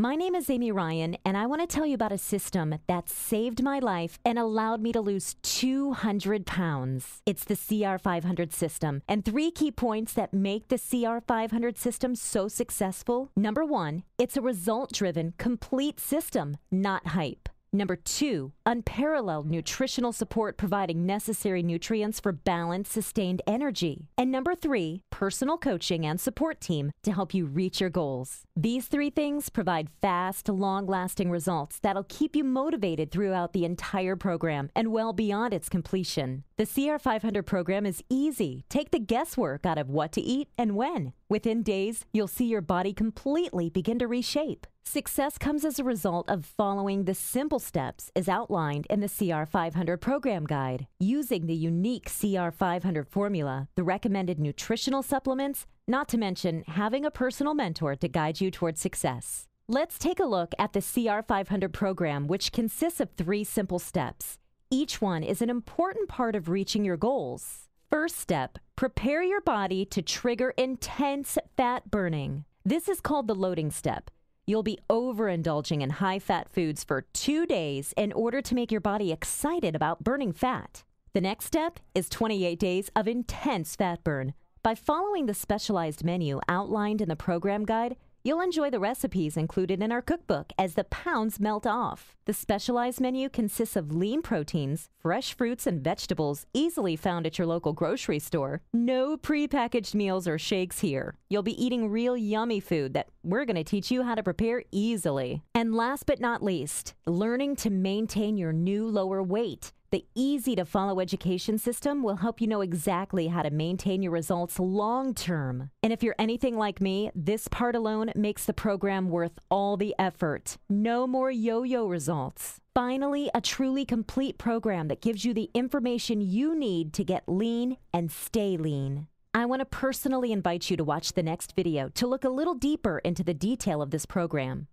My name is Amy Ryan, and I want to tell you about a system that saved my life and allowed me to lose 200 pounds. It's the CR500 system, and three key points that make the CR500 system so successful. Number one, it's a result driven, complete system, not hype. Number two, unparalleled nutritional support providing necessary nutrients for balanced, sustained energy. And number three, personal coaching and support team to help you reach your goals. These three things provide fast, long lasting results that'll keep you motivated throughout the entire program and well beyond its completion. The CR500 program is easy. Take the guesswork out of what to eat and when. Within days, you'll see your body completely begin to reshape. Success comes as a result of following the simple steps as outlined in the CR500 program guide. Using the unique CR500 formula, the recommended nutritional supplements, not to mention having a personal mentor to guide you toward success. Let's take a look at the CR500 program, which consists of three simple steps. Each one is an important part of reaching your goals. First step prepare your body to trigger intense fat burning. This is called the loading step. You'll be overindulging in high fat foods for two days in order to make your body excited about burning fat. The next step is 28 days of intense fat burn. By following the specialized menu outlined in the program guide, You'll enjoy the recipes included in our cookbook as the pounds melt off. The specialized menu consists of lean proteins, fresh fruits and vegetables easily found at your local grocery store. No prepackaged meals or shakes here. You'll be eating real yummy food that we're going to teach you how to prepare easily. And last but not least, learning to maintain your new lower weight. The easy to follow education system will help you know exactly how to maintain your results long term. And if you're anything like me, this part alone makes the program worth all the effort. No more yo yo results. Finally, a truly complete program that gives you the information you need to get lean and stay lean. I want to personally invite you to watch the next video to look a little deeper into the detail of this program.